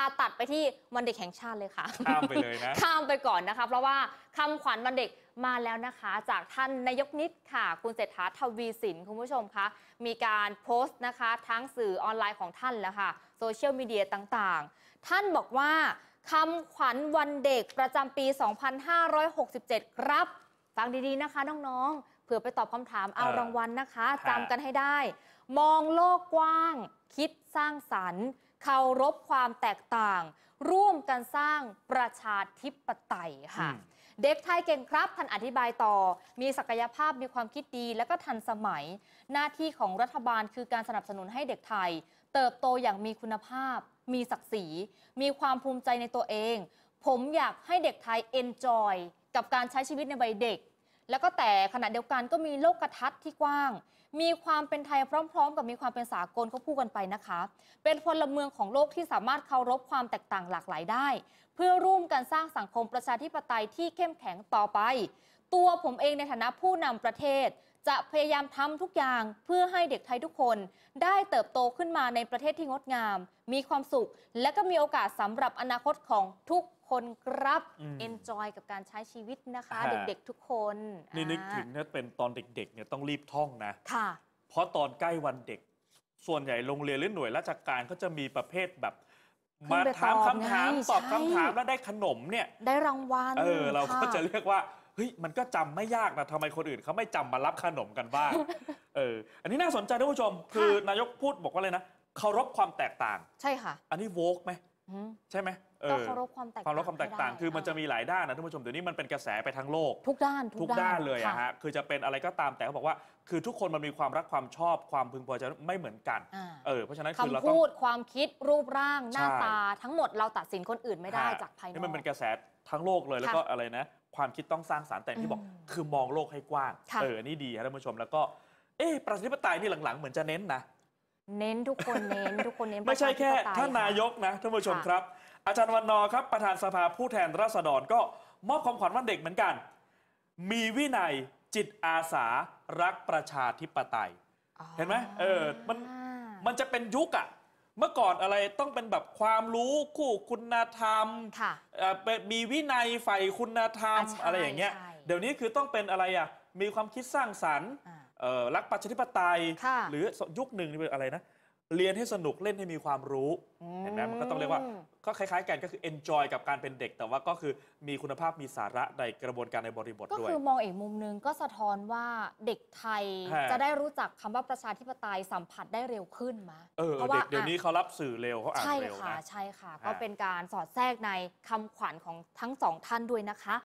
าตัดไปที่วันเด็กแห่งชาติเลยค่ะ ข้ามไปเลยนะ ข้ามไปก่อนนะคะ เพราะว่าคำขวัญวันเด็กมาแล้วนะคะ จากท่านนายกนิดค่ะ คุณเศรษฐาทวีสินคุณผู้ชมคะ มีการโพสต์นะคะทั้งสื่อออนไลน์ของท่านแล้วค่ะ โซเชียลมีเดียต่างๆ ท่านบอกว่าคำขวัญวันเด็กประจำปี 2567 ครับฟังดีๆนะคะ น้องๆเผื่อไปตอบคำถาม เอารางวัลนะคะจำกันให้ได้ มองโลกกว้าง คิดสร้างสรรค์เคารพความแตกต่าง ร่วมกันสร้างประชาธิปไตยค่ะ เด็กไทยเก่งครับท่านอธิบายต่อมีศักยภาพมีความคิดดีและก็ทันสมัย หน้าที่ของรัฐบาล คือการสนับสนุนให้เด็กไทย เติบโตอย่างมีคุณภาพ มีศักดิ์ศรี มีความภูมิใจในตัวเองผมอยากให้เด็กไทยเอนจอยกับการใช้ชีวิตในวัยเด็กแล้วก็แต่ขณะเดียวกันก็มีโลกกระทัดที่กว้าง มีความเป็นไทยพร้อมๆ กับมีความเป็นสากลเขาพูดกันไปนะคะ เป็นพลเมืองของโลกที่สามารถเคารพความแตกต่างหลากหลายได้ เพื่อร่วมกันสร้างสังคมประชาธิปไตยที่เข้มแข็งต่อไป ตัวผมเองในฐานะผู้นำประเทศจะพยายามทำทุกอย่างเพื่อให้เด็กไทยทุกคนได้เติบโตขึ้นมาในประเทศที่งดงาม มีความสุข และก็มีโอกาสสำหรับอนาคตของทุกคนครับเอนจอยกับการใช้ชีวิตนะคะ เด็กๆทุกคนนี่นึกถึงถ้าเป็นตอนเด็กๆเนี่ยต้องรีบท่องนะ ค่ะ เพราะตอนใกล้วันเด็ก ส่วนใหญ่โรงเรียนหรือหน่วยราชการก็จะมีประเภทแบบ มาถามคำถามตอบคำถามแล้วได้ขนมเนี่ยได้รางวัลเออเราก็จะเรียกว่าเฮ้ย มันก็จำไม่ยากนะทำไมคนอื่นเขาไม่จำมารับขนมกันบ้าง เอออันนี้น่าสนใจท่านผู้ชม คือนายกพูดบอกว่าเลยนะ เคารพความแตกต่าง ใช่ค่ะ อันนี้โวกไหมใช่ไหมเอกอเคารพความแตกความรความแตกต่าง คือมันจะมีหลายด้านนะท่านผู้ชมเดี๋ยวนี้มันเป็นกระแสไปทั้งโลกทุกด้าน ทุกด้านเลยอะฮะ คือจะเป็นอะไรก็ตามแต่เขาบอกว่า คือทุกคนมันมีความรักความชอบความพึงพอใจไม่เหมือนกัน เออ เพราะฉะนั้นคือเราต้องพูดความคิดรูปร่างหน้าตาทั้งหมดเราตัดสินคนอื่นไม่ได้จากภายนอกนี่มันเป็นกระแสทั้งโลกเลยแล้วก็อะไรนะ ความคิดต้องสร้างสารรค์แต่ที่บอก คือมองโลกให้กว้าง เออนี่ดีครับท่านผู้ชม แล้วก็ เออประชาธิปไตยนี่หลังๆ เหมือนจะเน้นนะเน้นทุกคน เน้น ทุกคนเน้นไม่ใช่แค่ท่านนายกนะท่านผู้ชมครับ อาจารย์วันนอครับ ประธานสภาผู้แทนราษฎรก็มอบของขวัญวันเด็กเหมือนกัน มีวินัยจิตอาสารักประชาธิปไตย เห็นไหมเออมันมันจะเป็นยุคอะเมื่อก่อนอะไรต้องเป็นแบบความรู้คู่คุณธรรม มีวินัยใฝ่คุณธรรมอะไรอย่างเงี้ยเดี๋ยวนี้คือต้องเป็นอะไรอะมีความคิดสร้างสรรค์รักประชาธิปไตย หรือยุคหนึ่งเป็นอะไรนะ เรียนให้สนุกเล่นให้มีความรู้เห็นไหมมันก็ต้องเรียกว่าก็คล้ายๆกันก็คือ enjoy กับการเป็นเด็กแต่ว่าก็คือมีคุณภาพมีสาระในกระบวนการในบริบทด้วย ก็คือมองอีกมุมนึง ก็สะท้อนว่าเด็กไทยจะได้รู้จักคำว่าประชาธิปไตยสัมผัสได้เร็วขึ้นมาเพราะว่าเดี๋ยวนี้เขารับสื่อเร็วเขาอ่านเร็วใช่ค่ะใช่ค่ะ ก็เป็นการสอดแทรกในคำขวัญของทั้งสองท่านด้วยนะคะ